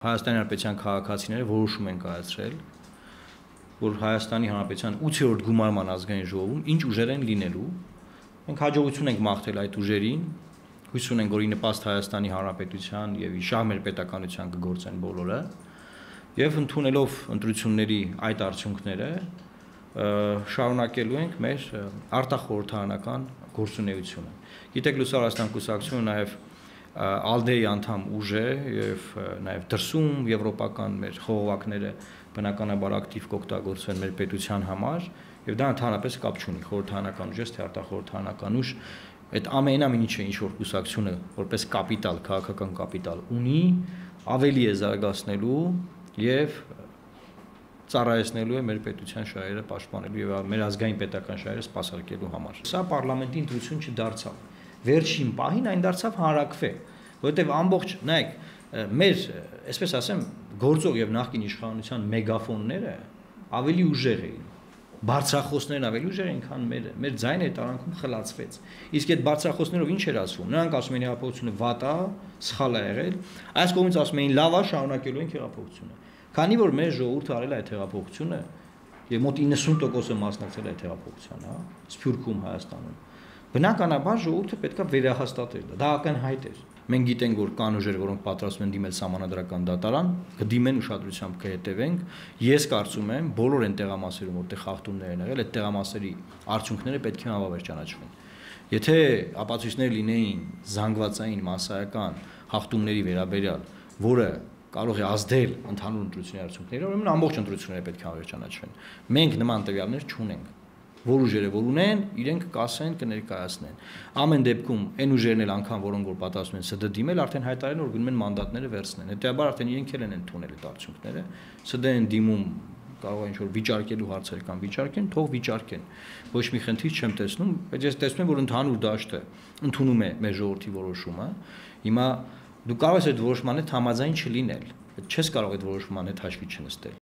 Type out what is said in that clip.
Հայաստանի Հանրապետության քաղաքացիները որոշում են կայացրել, որ Հայաստանի Հանրապետության 8-րդ գումարման ազգային ժողովում ինչ ուժեր են լինելու։ Մենք հաջողություն ենք մաղթել այդ ուժերին, հույս ունենք, որ ի նպաստ Հայաստանի Հանրապետության եւ իշահ մեր պետականության կգործեն բոլորը։ Եվ ընդունելով ընտրությունների այդ արդյունքները, շարունակելու ենք մեր արտախորհրդանական գործունեությունը։ Գիտեք, Լուսարաստան կուսակցությունը նաեւ ալդեի անդամ ուժ է եւ նաեւ դրսում եվրոպական մեր խողովակները բնականաբար ակտիվ կօգտագործվեն մեր պետության համար եւ դա ընդհանրապես կապ չունի խորհրդանական ուժ թե արտախորհրդանական ուժ այդ ամենամ ինչը ինչ որ կուսակցությունը որպես կապիտալ քաղաքական կապիտալ ունի ավելի է զարգացնելու եւ ծառայեցնելու է մեր պետության շահերը պաշտպանելու եւ մեր ազգային պետական շահերը սպասարկելու համար։ Սա parlamenti ընտրություն չդարձավ վերջին պահին այն դարձավ հանրակվե, որովհետև ամբողջ, նայեք, մեր, այսպես ասեմ, գործող եւ նախկին իշխանության մեգաֆոնները ավելի ուժեղ էին բարձրախոսներն ավելի ուժեղ են, քան մերը։ Մեր ձայնը տարանքում խլացվեց։ Իսկ այդ բարձրախոսներով ինչ էր ասվում։ Նրանք ասում էին հեղափոխությունը վատ է, սխալ է եղել։ Այս կողմից ասում էին լավ է, շարունակելու ենք հեղափոխությունը։ Քանի որ մեր ժողովուրդը արել է այդ հեղափոխությունը, եւ մոտ 90%-ը մասնակցել է այդ հեղափոխության, հա, Սփյուռքում, Հայաստանում, Բնականաբար ժողովուրդը պետքա վերահաստատեր դա։ Դա ակնհայտ է։ Մենք գիտենք, որ կան ուժեր, որոնք պատրաստ են դիմել համանadrական դատարան, կդիմեն ուշադրությամբ կհետևենք։ Ես կարծում եմ, բոլոր այն տեղամասերում, որտեղ խախտումներ են եղել, այդ տեղամասերի արդյունքները պետք է համավեր ճանաչվեն։ Եթե ապացույցներ լինեին զանգվածային massայական հաղթումների վերաբերյալ, որը կարող է ազդել ընդհանուր ընտրությունների արդյունքներին, ուրեմն ամբողջ ընտրությունները պետք է հավերժանաչվեն։ Մենք նման տվյալներ չունենք որ ուժերը որ ունեն, իրենք կասեն, կներկայացնեն։ Ամեն դեպքում այն ուժերն էլ անգամ որոնք որ պատասխանում են ՍԴԴ-ին, էլ արդեն հայտարարել որ գնում են մանդատները վերցնեն։ Հետեւաբար արդեն իրենք էլ են ընդունել այդ արդյունքները։ ՍԴ-ն դիմում կարող է ինչ-որ վիճարկելու հարցեր կան վիճարկեն, թող վիճարկեն։ Ոչ մի խնդիր չեմ տեսնում, բայց ես տեսնում եմ, որ ընդհանուր դաշտը ընդունում է մեր ժողովրդի որոշումը։ Հիմա դու կարող ես այդ որոշման հետ համաձայն չլինել։ Չես կարող այդ որոշման հետ հաշվի չնստել։